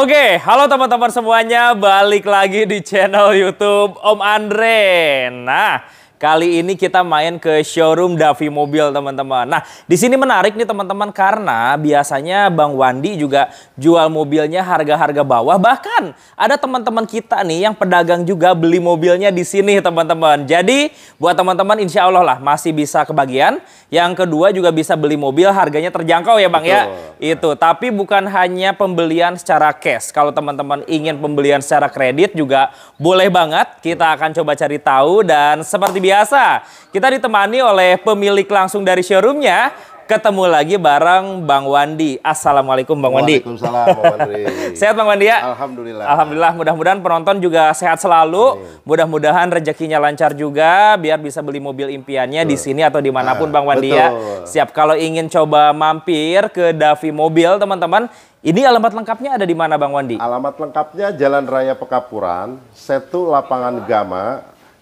Oke, halo teman-teman semuanya, balik lagi di channel YouTube Om Andre. Nah, Kali ini kita main ke showroom Davi Mobil teman-teman. Nah, di sini menarik nih teman-teman karena biasanya Bang Wandi juga jual mobilnya harga-harga bawah. Bahkan ada teman-teman kita nih yang pedagang juga beli mobilnya di sini teman-teman. Jadi buat teman-teman insya Allah lah masih bisa kebagian. Yang kedua juga bisa beli mobil harganya terjangkau ya Bang ya. Betul. ya. Itu. Tapi bukan hanya pembelian secara cash. Kalau teman-teman ingin pembelian secara kredit juga boleh banget. Kita akan coba cari tahu dan seperti biasa biasa, kita ditemani oleh pemilik langsung dari showroomnya, ketemu lagi bareng Bang Wandi. Assalamualaikum Bang Wandi. Waalaikumsalam Bang Wandi. sehat Bang Wandi ya? Alhamdulillah. Alhamdulillah. Mudah-mudahan penonton juga sehat selalu. Mudah-mudahan rezekinya lancar juga. Biar bisa beli mobil impiannya di sini atau dimanapun nah, Bang Wandi ya. Siap. Kalau ingin coba mampir ke Davi Mobil teman-teman. Ini alamat lengkapnya ada di mana Bang Wandi? Alamat lengkapnya Jalan Raya Pekapuran, Setu Lapangan Gama,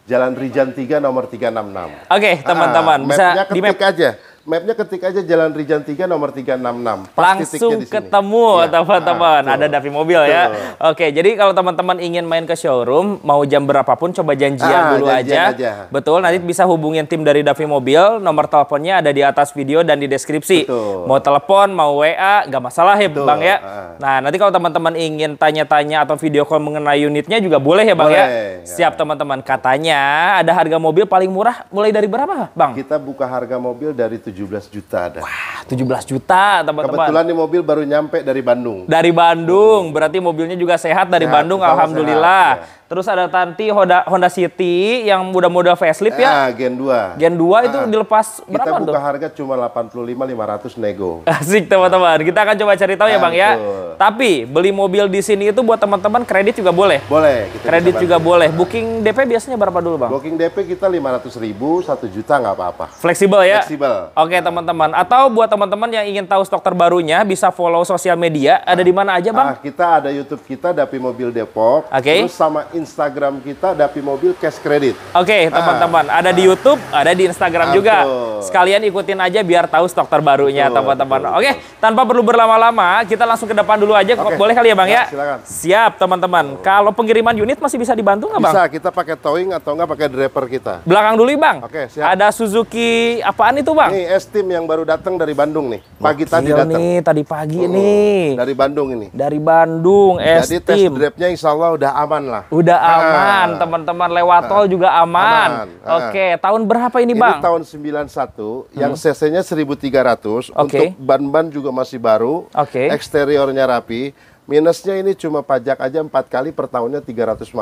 Jalan Rijan 3 nomor 366. Oke, okay, teman-teman, ah, bisa di map aja. Mapnya ketik aja Jalan Rijan 3 nomor 366. Pas Langsung ketemu iya, teman-teman. Ya. Ah, Ada Davi Mobil tuh. ya. Oke, jadi kalau teman-teman ingin main ke showroom, mau jam berapapun coba janjian ah, dulu janjian aja. aja. Betul, nanti bisa hubungin tim dari Davi Mobil. Nomor teleponnya ada di atas video dan di deskripsi. Betul. Mau telepon, mau WA, gak masalah ya Betul. Bang ya. Ah. Nah, nanti kalau teman-teman ingin tanya-tanya atau video call mengenai unitnya juga boleh ya, Bang ya? boleh, ya. Siap teman-teman. Katanya ada harga mobil paling murah mulai dari berapa, Bang? Kita buka harga mobil dari 17 juta ada. Wah, 17 juta, teman-teman. Kebetulan nih mobil baru nyampe dari Bandung. Dari Bandung, hmm. berarti mobilnya juga sehat dari sehat, Bandung, alhamdulillah. Sehat, ya. Terus ada Tanti Honda, Honda City yang muda-muda facelift ya. Ah, Gen 2. Gen 2 ah, itu ah. dilepas berapa Kita buka tuh? harga cuma 85 500 nego. Asik teman-teman. Nah. Kita akan coba cari tahu nah, ya Bang ya. Ah, Tapi beli mobil di sini itu buat teman-teman kredit juga boleh. Boleh. kredit juga bantu. boleh. Booking DP biasanya berapa dulu Bang? Booking DP kita 500.000 ribu, 1 juta nggak apa-apa. Fleksibel ya? Fleksibel. Oke okay, teman-teman. Atau buat teman-teman yang ingin tahu stok terbarunya bisa follow sosial media. Ada di mana aja Bang? Nah, kita ada YouTube kita Dapi Mobil Depok. Oke. Okay. Terus sama Instagram kita Dapi Mobil Cash Credit. Oke, okay, ah. teman-teman, ah. ada di YouTube, ada di Instagram juga. Sekalian ikutin aja biar tahu stok terbarunya, teman-teman. Oke, okay, tanpa perlu berlama-lama, kita langsung ke depan dulu aja. Okay. Boleh kali ya, Bang ya? ya? Silakan. Siap, teman-teman. Kalau pengiriman unit masih bisa dibantu nggak, Bang? Bisa, kita pakai towing atau nggak pakai driver kita. Belakang dulu, ya, Bang. Oke, okay, siap. Ada Suzuki apaan itu, Bang? Ini Estim yang baru datang dari Bandung nih. Pagi Gokil tadi datang. nih, tadi pagi oh. nih. Dari Bandung ini. Dari Bandung, Estim. Jadi test drive-nya insya Allah udah aman lah. Udah udah ah. aman, teman-teman lewat tol ah. juga aman. aman. okay. Ah. Oke, tahun berapa ini, bang Bang? Ini tahun 91 hmm. yang CC-nya 1300 okay. untuk ban-ban juga masih baru, okay. eksteriornya rapi. Minusnya ini cuma pajak aja empat kali per tahunnya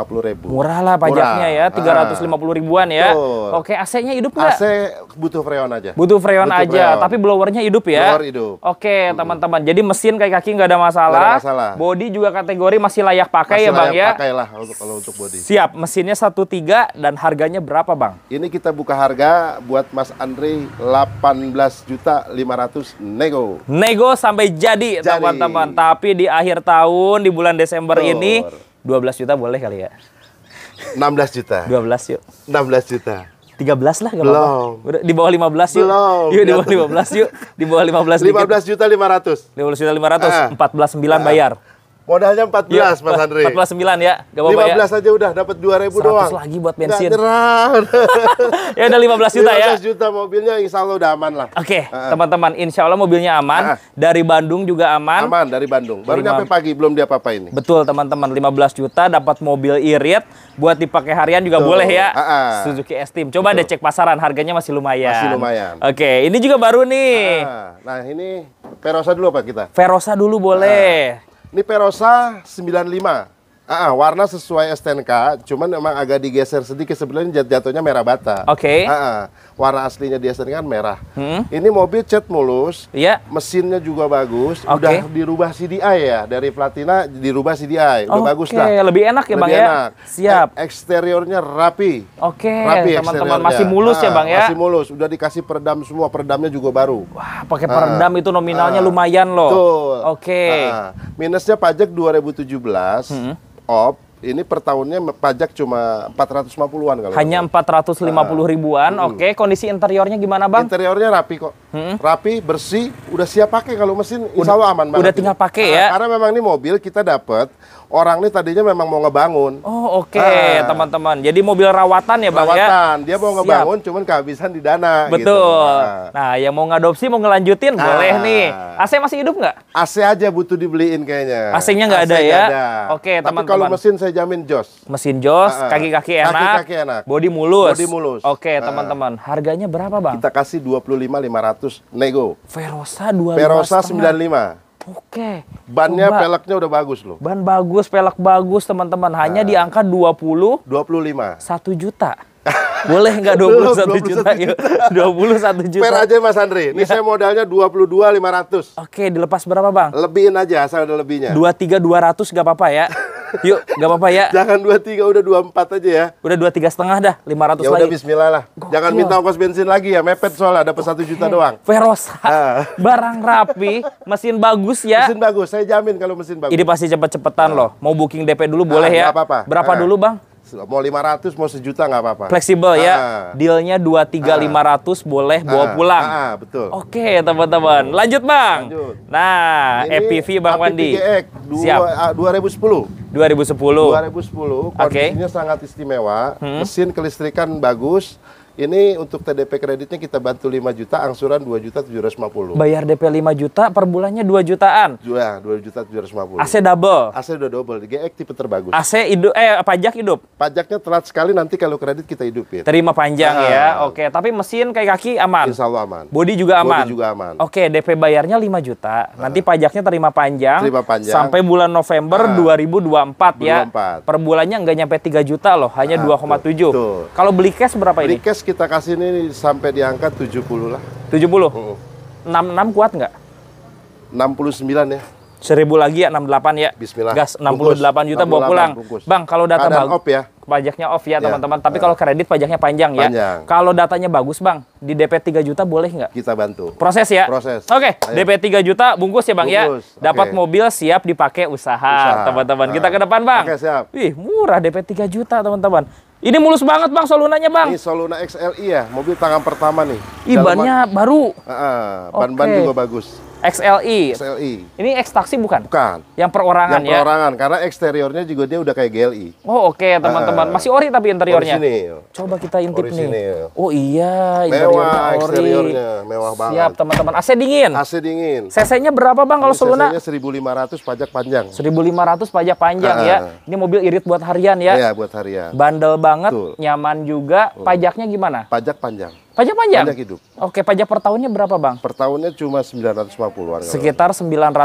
puluh ribu. Murah lah pajaknya ya, Murah. ya, lima puluh ribuan ya. Tuh. Oke, AC-nya hidup nggak? AC butuh freon aja. Butuh freon butuh aja, freon. tapi blowernya hidup ya? Blower hidup. Oke, hmm. teman-teman. Jadi mesin kayak kaki nggak ada masalah. Gak ada masalah. Body juga kategori masih layak pakai masih ya Bang layak ya? pakai lah untuk, kalau untuk body. Siap, mesinnya satu tiga dan harganya berapa Bang? Ini kita buka harga buat Mas Andri belas juta lima ratus nego. Nego sampai jadi teman-teman. Tapi di akhir tahun tahun di bulan Desember Tur. ini 12 juta boleh kali ya? 16 juta. 12 yuk. 16 juta. 13 lah kalau Belum. Apa. Di bawah 15 yuk. Belum. Yuk di bawah 15 yuk. Di bawah 15 15 juta 500. 15 juta 500. Uh. 14 9 bayar. Modalnya 14 iya. Mas Andri. 14 9 ya. Gak apa-apa 15 ya. aja udah dapat ribu doang. lagi buat bensin. ya udah 15 juta 15 ya. 15 juta mobilnya insya Allah udah aman lah. Oke, teman-teman insya Allah mobilnya aman. dari Bandung juga aman. Aman dari Bandung. Baru nyampe pagi belum dia apa ini. Betul teman-teman 15 juta dapat mobil irit buat dipakai harian juga boleh ya. Suzuki Esteem Coba Betul. deh cek pasaran harganya masih lumayan. Masih lumayan. Oke, ini juga baru nih. nah, ini Verosa dulu apa kita? Verosa dulu boleh. Uh. Ini Perosa 95. Ah, ah, warna sesuai STNK, cuman memang agak digeser sedikit sebenarnya jat jatuhnya merah bata. Oke. Okay. Ah, ah, warna aslinya di STNK kan merah. Hmm. Ini mobil cat mulus, yeah. mesinnya juga bagus, okay. udah dirubah CDI ya, dari platina dirubah CDI, udah okay. bagus lah. lebih enak ya, lebih Bang ya. Enak. Siap. eksteriornya rapi. Oke. Okay. Rapi teman-teman masih mulus uh, ya, ah, Bang ya. Masih mulus, udah dikasih peredam semua, peredamnya juga baru. Wah, pakai peredam uh, itu nominalnya uh, lumayan loh. Oke. Okay. Uh, Minusnya pajak 2017. Hmm op ini per tahunnya pajak cuma 450-an kalau. Hanya 450 ribuan. Nah. Oke, okay. kondisi interiornya gimana, Bang? Interiornya rapi kok hmm. rapi, bersih, udah siap pakai kalau mesin insya Allah aman banget. Udah tinggal pakai ah, ya. Nah, karena memang ini mobil kita dapat orang ini tadinya memang mau ngebangun. Oh, oke, okay, nah. teman-teman. Jadi mobil rawatan ya, Bang ya. rawatan. dia mau ngebangun siap. cuman kehabisan di dana gitu. Betul. Gitu. Nah. nah, yang mau ngadopsi mau ngelanjutin nah. boleh nih. AC masih hidup nggak? AC aja butuh dibeliin kayaknya. AC-nya nggak AC ada ya? Oke, okay, teman-teman. Tapi kalau mesin saya jamin jos. Mesin jos, ah, ah. kaki-kaki enak. Kaki-kaki enak. Bodi mulus. Bodi mulus. Oke, okay, teman-teman. Harganya berapa, Bang? Kita kasih 25.500 200 nego. Verosa 200. Verosa 95. Oke. Okay. Bannya Coba. peleknya udah bagus loh. Ban bagus, pelek bagus teman-teman. Hanya nah. di angka 20. 25. 1 juta. Boleh enggak 21, 21 juta? Yuk. 21 juta. Per aja Mas Andri. Ini ya. saya modalnya 22 500. Oke, dilepas berapa Bang? Lebihin aja asal ada lebihnya. 23 200 enggak apa-apa ya. Yuk, gak apa-apa ya. Jangan 23, udah 24 aja ya. Udah 23 setengah dah, 500 ya lagi. udah bismillah lah. Gokil. Jangan minta ongkos bensin lagi ya, mepet soalnya dapat satu 1 juta doang. Verosa, ah. barang rapi, mesin bagus ya. Mesin bagus, saya jamin kalau mesin bagus. Ini pasti cepet-cepetan ah. loh. Mau booking DP dulu ah, boleh ah, ya. apa-apa. Berapa ah. dulu bang? mau 500 mau sejuta nggak apa-apa. Fleksibel ya. Ah. Dealnya 2 3 Aa. 500 boleh ah. bawa ah. pulang. Ah, Aa, betul. Oke, teman-teman. Lanjut, Bang. Lanjut. Nah, Ini EPV Bang Wandi. Siap. 2010. 2010. 2010. Kondisinya okay. sangat istimewa. Hmm. Mesin kelistrikan bagus. Ini untuk TDP kreditnya kita bantu 5 juta, angsuran 2 juta 750. Bayar DP 5 juta, per bulannya 2 jutaan. Iya, 2 juta 750. AC double. AC udah double, GX e tipe terbagus. AC hidup eh pajak hidup. Pajaknya telat sekali nanti kalau kredit kita hidupin. Terima panjang nah, ya. Ah. Oke, tapi mesin kayak kaki aman. Insya Allah aman. Bodi juga aman. Bodi juga aman. Oke, DP bayarnya 5 juta. Nah. Nanti ah. pajaknya terima panjang. Terima panjang. Sampai bulan November nah. 2024 ya. 24. Per bulannya nggak nyampe 3 juta loh, hanya nah, 2,7. Kalau beli cash berapa beli ini? Beli cash kita kasih ini sampai di angka 70 lah. 70? Mm -hmm. 66 kuat nggak? 69 ya. 1000 lagi ya 68 ya. Bismillah. Gas 68 bungkus. juta 68, bawa pulang. Bungkus. Bang, kalau data bagus off ya. Pajaknya off ya, ya, teman-teman. Ya. Tapi kalau kredit pajaknya panjang, ya. panjang. ya. Kalau datanya bagus, Bang, di DP 3 juta boleh nggak? Kita bantu. Proses ya? Proses. Oke, okay. DP 3 juta bungkus ya, Bang ya? bungkus. ya. Dapat okay. mobil siap dipakai usaha, teman-teman. Kita ah. ke depan, Bang. Oke, okay, siap. Wih, murah DP 3 juta, teman-teman. Ini mulus banget bang solunanya bang. Ini soluna XLI ya, mobil tangan pertama nih. Ibannya baru. Uh, uh, ban ban okay. juga bagus. XLI. E. XLI. E. Ini X taksi bukan? Bukan. Yang perorangan yang ya? perorangan ya? karena eksteriornya juga dia udah kayak GLI. E. Oh, oke okay, teman-teman. Ah, Masih ori tapi interiornya. Coba kita intip nih. Oh iya, interiornya mewah, ori. eksteriornya mewah banget. Siap, teman-teman. AC dingin. AC dingin. CC-nya berapa, Bang, kalau seluna? CC-nya 1.500 pajak panjang. 1.500 pajak panjang ah, ya. Ah. Ini mobil irit buat harian ya. Iya, buat harian. Bandel banget, Tuh. nyaman juga. Pajaknya gimana? Pajak panjang. Pajak panjang? Pajak hidup. Oke, pajak per tahunnya berapa Bang? Per tahunnya cuma 950-an. Sekitar 950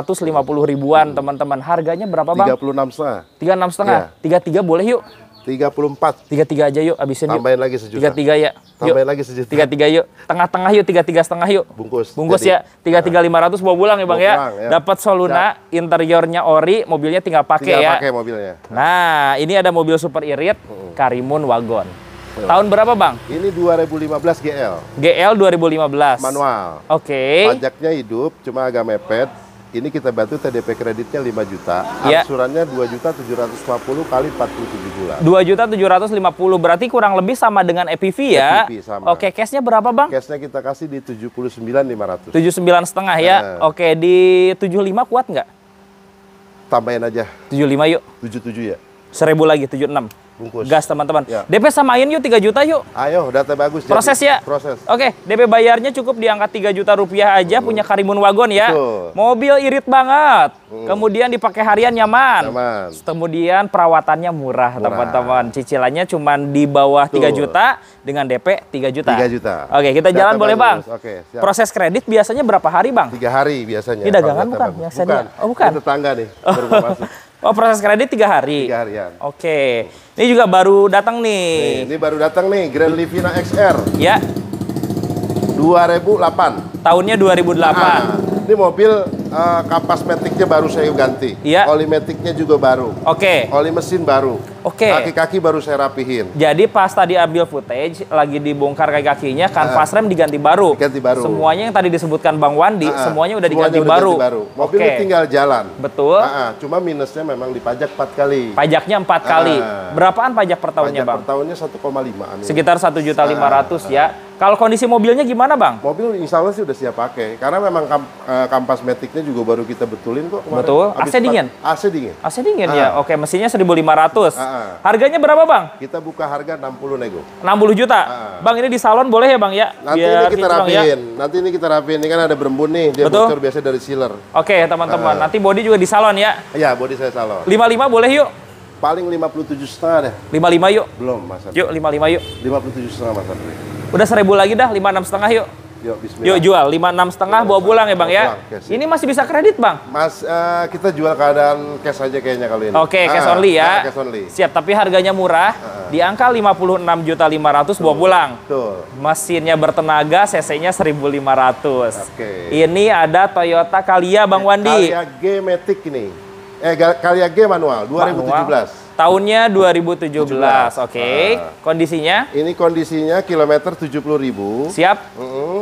ribuan teman-teman. Hmm. Harganya berapa Bang? 36 setengah. 36 setengah? Ya. 33 boleh yuk. 34. 33 aja yuk abisin ya. Tambahin yuk. lagi sejuta. 33 ya. Yuk. Tambahin lagi sejuta. 33 yuk. Tengah-tengah yuk 33 setengah yuk. Bungkus. Bungkus Jadi, ya. 33 nah. 500 bawa pulang ya Bang ya? pulang, ya. ya. Dapat Soluna, ya. interiornya ori, mobilnya tinggal pakai ya. Tinggal pakai mobilnya. Nah, ini ada mobil super irit Karimun Wagon. Tuh. Tahun berapa Bang? Ini 2015 GL. GL 2015. Manual. Oke. Okay. Pajaknya hidup, cuma agak mepet. Ini kita bantu TDP kreditnya 5 juta, yeah. angsurannya 2 juta 750 kali 47 bulan. 2 juta 750 berarti kurang lebih sama dengan EPV ya. EPV sama. Oke, cashnya berapa Bang? Cashnya kita kasih di 79.500. 79 setengah ya. Nah. Oke, di 75 kuat nggak? Tambahin aja. 75 yuk. 77 ya. Seribu lagi, tujuh enam Bungkus. Gas teman-teman. Ya. DP samain yuk 3 juta yuk. Ayo, data bagus. Proses jadi, ya? Proses. Oke, DP bayarnya cukup diangkat tiga juta rupiah aja hmm. punya Karimun Wagon ya. Betul. Mobil irit banget. Hmm. Kemudian dipakai harian nyaman. Kemudian perawatannya murah, teman-teman. Cicilannya cuma di bawah tiga juta dengan DP tiga juta. 3 juta. Oke, kita data jalan bagus. boleh, Bang. Oke, siap. Proses kredit biasanya berapa hari, Bang? Tiga hari biasanya. Ini dagangan bukan? Bagus. Bukan. Oh, bukan. tetangga nih. Baru Oh proses kredit tiga hari. Tiga harian. Ya. Oke. Okay. Ini juga baru datang nih. nih. Ini baru datang nih Grand Livina XR. Ya. 2008. Tahunnya 2008. Nah, ini mobil uh, kapas metiknya baru saya ganti. Iya. Oli metiknya juga baru. Oke. Okay. Oli mesin baru. Oke. Okay. Kaki-kaki baru saya rapihin. Jadi pas tadi ambil footage, lagi dibongkar kaki-kakinya, kanvas eh. uh, rem diganti baru. Diganti baru. Semuanya yang tadi disebutkan Bang Wandi, uh, semuanya udah semuanya diganti udah baru. Ganti baru. Mobil okay. tinggal jalan. Betul. Uh, cuma minusnya memang dipajak empat kali. Pajaknya empat uh, kali. Berapaan pajak per tahunnya, pajak Bang? Per tahunnya 1,5. Sekitar satu juta lima ratus ya. Kalau kondisi mobilnya gimana, Bang? Mobil insya Allah sih udah siap pakai, karena memang kamp, kampas metiknya mesinnya juga baru kita betulin kok kemarin. Betul. AC dingin. AC dingin. AC dingin ya, ah. ya. Oke, mesinnya 1.500. Ah, ah, Harganya berapa, Bang? Kita buka harga 60 nego. 60 juta. Ah, ah. Bang, ini di salon boleh ya, Bang ya? Nanti Biar ini kita rapiin. Ya. Nanti ini kita rapiin. Ini kan ada berembun nih, dia Betul? bocor biasa dari sealer. Oke, teman-teman. Ah. Nanti body juga di salon ya. Iya, body saya salon. 55 boleh yuk paling 57 setengah deh. 55 yuk. Belum, Mas Yuk, 55 yuk. 57 setengah, Mas Udah 1000 lagi dah, 56 setengah yuk. Yuk, Yuk jual lima enam setengah bawa pulang ya bang ya. Pulang, ini masih bisa kredit bang? Mas uh, kita jual keadaan cash aja kayaknya kali ini. Oke okay, cash ah, only ya. Ah, cash only. Siap tapi harganya murah ah, ah. di angka lima puluh enam juta lima ratus bawa pulang. Betul. Mesinnya bertenaga cc-nya seribu lima ratus. Oke. Ini ada Toyota Calya bang Wandi. Calya G Matic ini. Eh Calya G manual tujuh belas. Tahunnya 2017. Oke. Okay. Uh, Kondisinya? Ini kondisinya kilometer 70.000. Siap. Mm -hmm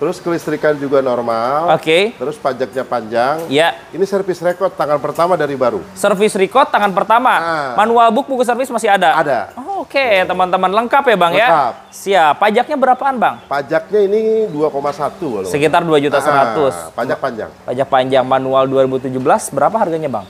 Terus kelistrikan juga normal. Oke. Okay. Terus pajaknya panjang. Iya. Ini servis record tangan pertama dari baru. Servis record tangan pertama. Ah. Manual book buku servis masih ada? Ada. Oh, Oke, okay. teman-teman lengkap ya Bang ya? lengkap. ya? Siap. Pajaknya berapaan Bang? Pajaknya ini 2,1 satu. Sekitar dua juta seratus. Panjang ah, pajak panjang. Pajak panjang manual 2017 berapa harganya Bang?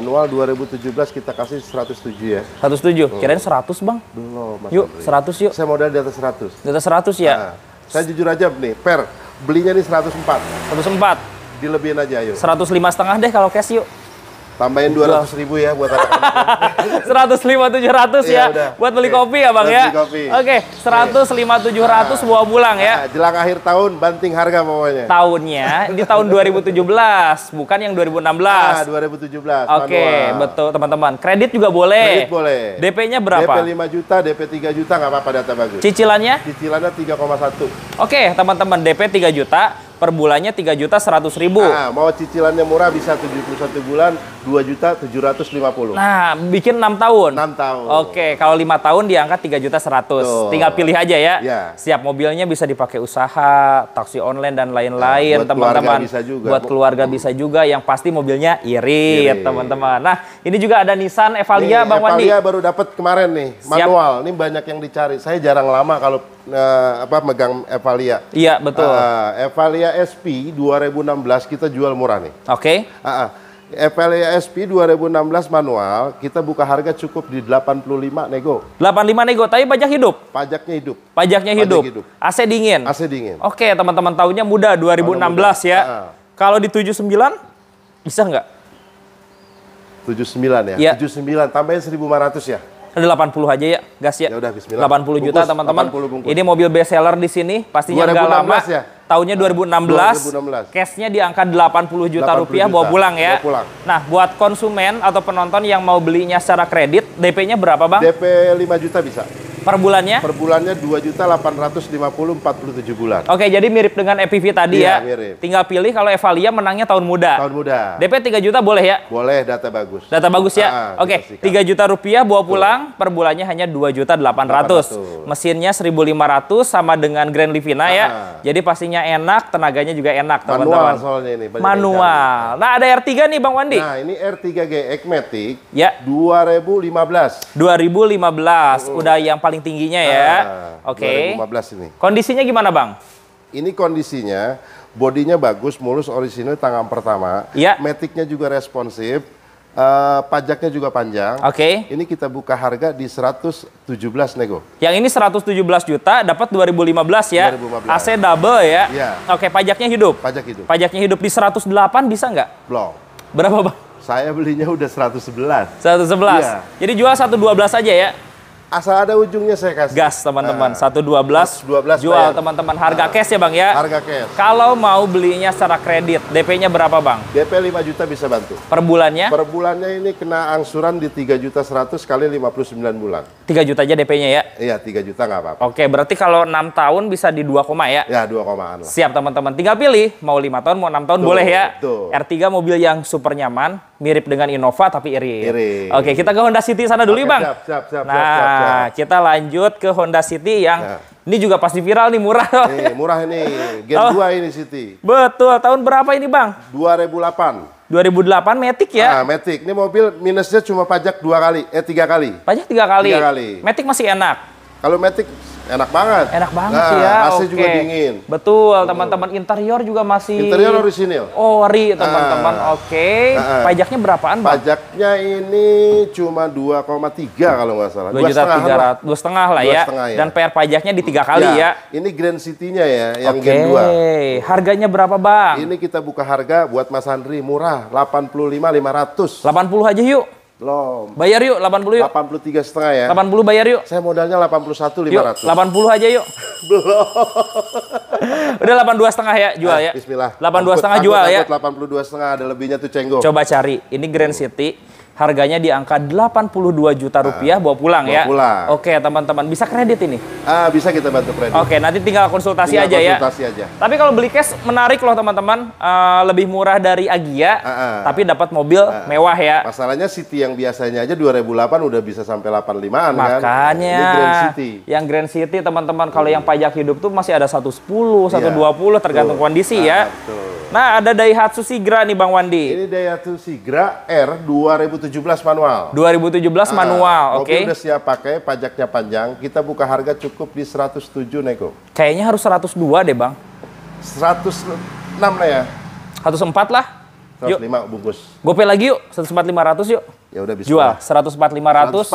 Manual 2017 kita kasih 107 ya. 107. Oh. Kirain 100, Bang. Belum, Mas Yuk, 100 yuk. Saya modal di atas 100. Di atas 100 ya. Ah. Saya jujur aja nih, per belinya nih 104. 104. Dilebihin aja yuk. 105 setengah deh kalau cash yuk. Tambahin dua ratus ribu ya buat seratus lima tujuh ratus ya iya, udah. buat beli okay. kopi ya bang ya. Kopi. Oke iya. seratus lima tujuh ratus bawa pulang ya. Nah, jelang akhir tahun banting harga pokoknya. Tahunnya di tahun 2017 bukan yang 2016. Ah 2017. Oke okay, betul teman-teman. Kredit juga boleh. Kredit boleh. DP-nya berapa? DP lima juta, DP tiga juta nggak apa-apa data bagus. Cicilannya? Cicilannya tiga koma satu. Oke okay, teman-teman DP tiga juta per bulannya tiga juta seratus ribu. Nah, mau cicilannya murah bisa tujuh puluh satu bulan dua juta tujuh ratus lima puluh. Nah, bikin enam tahun. Enam tahun. Oke, kalau lima tahun diangkat tiga juta seratus. Tinggal pilih aja ya. ya. Siap mobilnya bisa dipakai usaha, taksi online dan nah, lain-lain, teman-teman. Bisa juga. Buat keluarga hmm. bisa juga yang pasti mobilnya irit, teman-teman. Nah, ini juga ada Nissan Evalia Bang Wandi. Evalia baru dapat kemarin nih, manual. Siap. Ini banyak yang dicari. Saya jarang lama kalau uh, apa megang Evalia. Iya, betul. Uh, Evalia ESP 2016 kita jual murah nih. Oke. Okay. Uh -uh. FLESP 2016 manual kita buka harga cukup di 85 nego. 85 nego tapi pajak hidup. Pajaknya hidup. Pajaknya hidup. Pajak hidup. AC dingin. AC dingin. Oke, okay, teman-teman tahunnya mudah 2016 muda. ya. Uh. Kalau di 79 bisa nggak? 79 ya. ya. 79 tambahin 1500 ya. Ada 80 aja ya, gas ya. Ya udah bismillah. 80 juta teman-teman. Ini mobil best seller di sini, pastinya enggak lama. ya tahunnya 2016, nah, 2016. cashnya di angka 80 juta 80 rupiah juta. bawa pulang ya. Bawa pulang. Nah, buat konsumen atau penonton yang mau belinya secara kredit, DP-nya berapa bang? DP 5 juta bisa per bulannya? Per bulannya tujuh bulan. Oke, jadi mirip dengan EPV tadi iya, ya. mirip. Tinggal pilih kalau Evalia menangnya tahun muda. Tahun muda. DP tiga juta boleh ya? Boleh, data bagus. Data bagus ya. Ah, Oke, tiga juta rupiah bawa pulang Tuh. per bulannya hanya dua juta delapan ratus. Mesinnya seribu lima ratus sama dengan Grand Livina ya. ah. ya. Jadi pastinya enak, tenaganya juga enak, teman-teman. Manual soalnya ini. Manual. Nah, ada r tiga nih Bang Wandi. Nah, ini r tiga g ekmatic. ya. Dua Dua ribu lima belas. ribu lima belas. Udah yang paling tingginya ya. Ah, Oke. Okay. ini. Kondisinya gimana bang? Ini kondisinya bodinya bagus, mulus, orisinil, tangan pertama. Iya. Metiknya juga responsif. Uh, pajaknya juga panjang. Oke. Okay. Ini kita buka harga di 117 nego. Yang ini 117 juta dapat 2015 ya. 2015. AC double ya. Iya. Oke, okay, pajaknya hidup. Pajak hidup. Pajaknya hidup di 108 bisa nggak? Belum. Berapa, Bang? Saya belinya udah 111. 111. Iya. Jadi jual 112 aja ya. Asal ada ujungnya saya kasih. Gas teman-teman, ah. satu dua belas. Jual teman-teman harga nah. cash ya bang ya. Harga cash. Kalau mau belinya secara kredit, DP-nya berapa bang? DP 5 juta bisa bantu. Per bulannya? Per bulannya ini kena angsuran di tiga juta seratus kali lima puluh sembilan bulan. Tiga juta aja DP-nya ya? Iya tiga juta nggak apa-apa. Oke, berarti kalau enam tahun bisa di dua koma ya? Ya 2 komaan lah. Siap teman-teman, tinggal pilih mau lima tahun mau enam tahun tuh, boleh ya. Tuh. R3 mobil yang super nyaman, mirip dengan Innova tapi iri. iri. Oke, kita ke Honda City sana dulu, Oke, Bang. Siap, siap, siap, nah, siap, siap, siap. kita lanjut ke Honda City yang ya. ini juga pasti viral nih, murah. Nih, murah ini. Gen oh. 2 ini City. Betul. Tahun berapa ini, Bang? 2008. 2008 Matic ya. Ah, Matic. Ini mobil minusnya cuma pajak dua kali, eh tiga kali. Pajak tiga kali. Tiga kali. Matic masih enak. Kalau Matic enak banget. Enak banget nah, sih ya. AC okay. juga dingin. Betul, teman-teman interior juga masih Interior orisinil. Ori, oh, teman-teman. Nah, Oke. Okay. Nah, Pajaknya berapaan, Bang? Pajaknya ini cuma 2,3 kalau nggak salah. 2 juta 300. Dua setengah lah ya. Setengah, ya. Dan PR pajaknya di tiga kali ya. ya. Ini Grand City-nya ya, yang okay. Gen 2. Harganya berapa, Bang? Ini kita buka harga buat Mas Andri murah, 85.500. 80 aja yuk. Belum. Bayar yuk 80 yuk. 83 setengah ya. 80 bayar yuk. Saya modalnya 81 500. Yuk, 80 aja yuk. Belum. Udah 82 setengah ya jual ah, ya. Bismillah. 82 setengah jual angkut, ya. 82 setengah ada lebihnya tuh cenggo. Coba cari. Ini Grand City harganya di angka 82 juta ah, rupiah uh, bawa pulang bawa ya. Pulang. Oke, teman-teman, bisa kredit ini? Ah, bisa kita bantu kredit. Oke, nanti tinggal konsultasi tinggal aja ya. konsultasi ya. aja. Tapi kalau beli cash menarik loh teman-teman, uh, lebih murah dari Agia, uh, uh, tapi dapat mobil uh, mewah ya. Masalahnya City yang biasanya aja 2008 udah bisa sampai 85 Makanya, kan. Makanya Grand City. Yang Grand City teman-teman kalau hmm. yang pajak hidup tuh masih ada 110, 120 yeah, tergantung tuh. kondisi uh, ya. Betul. Nah, ada Daihatsu Sigra nih Bang Wandi. Ini Daihatsu Sigra R 2017 2017 manual. 2017 ah, manual, oke. Okay. Mobil udah siap pakai, pajaknya panjang. Kita buka harga cukup di 107 nego. Kayaknya harus 102 deh, Bang. 106 lah ya. 104 lah. 105 yuk. bungkus. Gopay lagi yuk, 104 500 yuk. Ya udah bisa. Jual 104 500.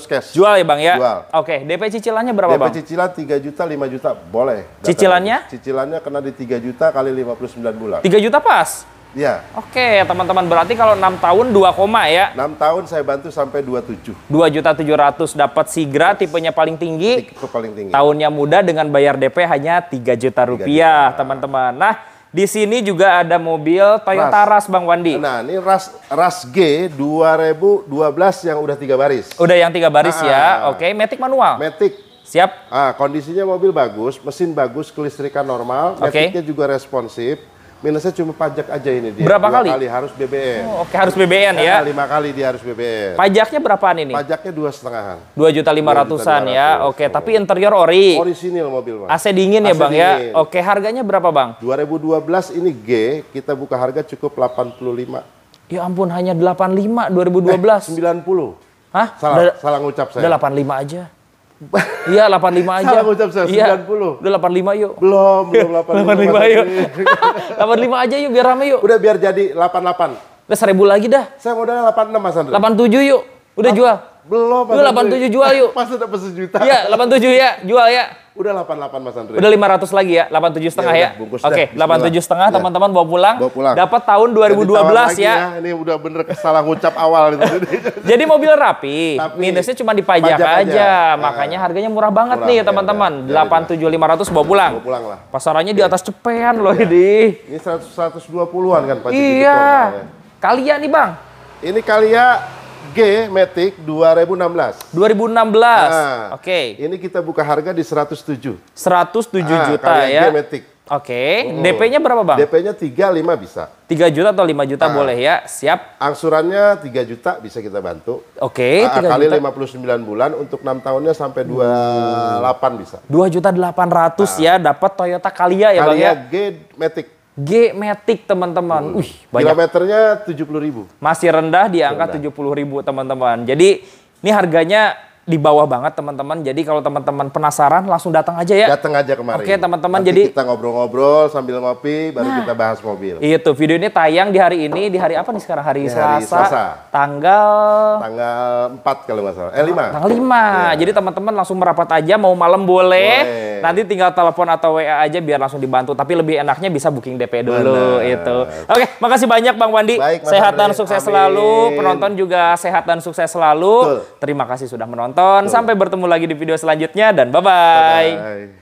104 500 cash. Jual ya, Bang ya. Jual. Oke, okay. DP cicilannya berapa, DP Bang? DP cicilan 3 juta, 5 juta boleh. Cicilannya? Cicilannya kena di 3 juta kali 59 bulan. 3 juta pas. Iya. Oke, okay, ya, teman-teman berarti kalau 6 tahun 2 koma ya. 6 tahun saya bantu sampai 27. 2 juta 700 dapat Sigra tipenya paling tinggi. Tipe paling tinggi. Tahunnya muda dengan bayar DP hanya 3 juta rupiah, teman-teman. Nah, di sini juga ada mobil Toyota Rush, Bang Wandi. Nah, ini Rush Ras G 2012 yang udah tiga baris. Udah yang tiga baris nah, ya. Ah. Oke, okay, matic manual. Matic. Siap. Ah, kondisinya mobil bagus, mesin bagus, kelistrikan normal, okay. maticnya juga responsif minusnya cuma pajak aja ini dia. Berapa kali? kali? Harus BBN. Oh, Oke, okay. harus BBN nah, ya. Lima kali dia harus BBN. Pajaknya berapaan ini? Pajaknya dua setengahan. Dua juta lima ratusan ya. Oke, okay. tapi interior ori. Orisinil mobil bang. AC dingin ya, AC ya bang dingin. ya. Oke, okay. harganya berapa bang? 2012 ini G, kita buka harga cukup 85. Ya ampun, hanya 85 2012. Eh, 90. Hah? Salah, salah ngucap saya. Udah 85 aja. Iya 85 aja. Salah ngucap saya, iya. 90. Udah 85 yuk. Belum, belum 85. 85 yuk. 85 aja yuk biar rame yuk. Udah biar jadi 88. Udah 1000 lagi dah. Saya modalnya 86 Mas Andre. 87 yuk. Udah jual. Belum. Mas Udah 87 jual yuk. Mas udah pesen juta. Iya 87 ya, jual ya. Udah 88 Mas Andre. Udah 500 lagi ya, 87 setengah ya. ya? Udah, ya? Oke, delapan 87 setengah ya. teman-teman bawa pulang. Bawa pulang. Dapat tahun 2012 ya. ya. Ini udah bener salah ngucap awal itu. Jadi mobil rapi, Tapi, minusnya cuma dipajak aja. aja. Makanya harganya murah banget murah, nih ya, teman-teman. Ya, ya, 87500 bawa pulang. Bawa pulang lah. Pasarannya ya. di atas cepean loh iya. kan, iya. ya. ini. Ini 120-an kan pajak Iya. kalian nih Bang. Ini kalian G Matic 2016. 2016. Nah, Oke. Okay. Ini kita buka harga di 107. 107 nah, juta ya. G Matic. Oke, okay. hmm. DP-nya berapa Bang? DP-nya 3, 5 bisa. 3 juta atau 5 juta nah, boleh ya, siap. Angsurannya 3 juta bisa kita bantu. Oke, okay, ah, 3 kali juta. 59 bulan untuk 6 tahunnya sampai 28 hmm. bisa. 2 juta 800 nah. ya, dapat Toyota Calya ya Bang ya? G Matic. G Matic teman-teman. Hmm. Wih, banyak. Kilometernya 70.000. ribu. Masih rendah di angka puluh ribu teman-teman. Jadi ini harganya di bawah banget teman-teman. Jadi kalau teman-teman penasaran langsung datang aja ya. Datang aja kemarin. Oke teman-teman. Jadi kita ngobrol-ngobrol sambil ngopi baru nah, kita bahas mobil. Itu video ini tayang di hari ini di hari apa nih sekarang hari, hari Selasa, Selasa. Tanggal tanggal 4 kalau nggak salah. Eh 5. Tanggal 5. Ya. Jadi teman-teman langsung merapat aja mau malam boleh. boleh Iya. Nanti tinggal telepon atau WA aja biar langsung dibantu. Tapi lebih enaknya bisa booking DP dulu Bener. itu. Oke, okay, makasih banyak Bang Wandi. Baik, sehat dan sukses Amin. selalu. Penonton juga sehat dan sukses selalu. Betul. Terima kasih sudah menonton. Betul. Sampai bertemu lagi di video selanjutnya dan bye-bye. bye bye